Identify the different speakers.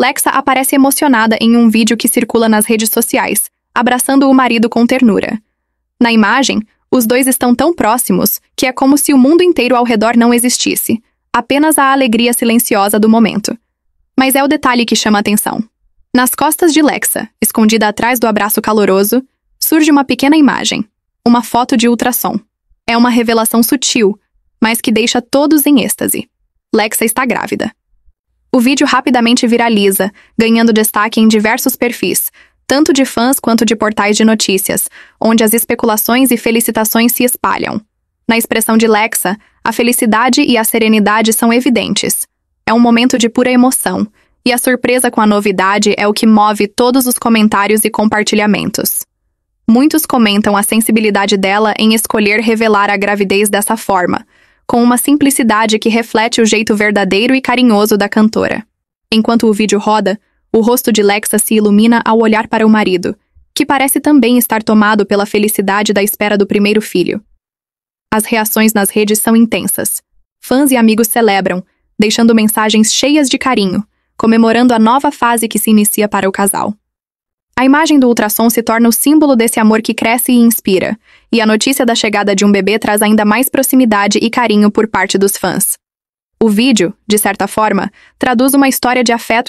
Speaker 1: Lexa aparece emocionada em um vídeo que circula nas redes sociais, abraçando o marido com ternura. Na imagem, os dois estão tão próximos que é como se o mundo inteiro ao redor não existisse, apenas a alegria silenciosa do momento. Mas é o detalhe que chama a atenção. Nas costas de Lexa, escondida atrás do abraço caloroso, surge uma pequena imagem, uma foto de ultrassom. É uma revelação sutil, mas que deixa todos em êxtase. Lexa está grávida. O vídeo rapidamente viraliza, ganhando destaque em diversos perfis, tanto de fãs quanto de portais de notícias, onde as especulações e felicitações se espalham. Na expressão de Lexa, a felicidade e a serenidade são evidentes. É um momento de pura emoção, e a surpresa com a novidade é o que move todos os comentários e compartilhamentos. Muitos comentam a sensibilidade dela em escolher revelar a gravidez dessa forma, com uma simplicidade que reflete o jeito verdadeiro e carinhoso da cantora. Enquanto o vídeo roda, o rosto de Lexa se ilumina ao olhar para o marido, que parece também estar tomado pela felicidade da espera do primeiro filho. As reações nas redes são intensas. Fãs e amigos celebram, deixando mensagens cheias de carinho, comemorando a nova fase que se inicia para o casal. A imagem do ultrassom se torna o símbolo desse amor que cresce e inspira, e a notícia da chegada de um bebê traz ainda mais proximidade e carinho por parte dos fãs. O vídeo, de certa forma, traduz uma história de afeto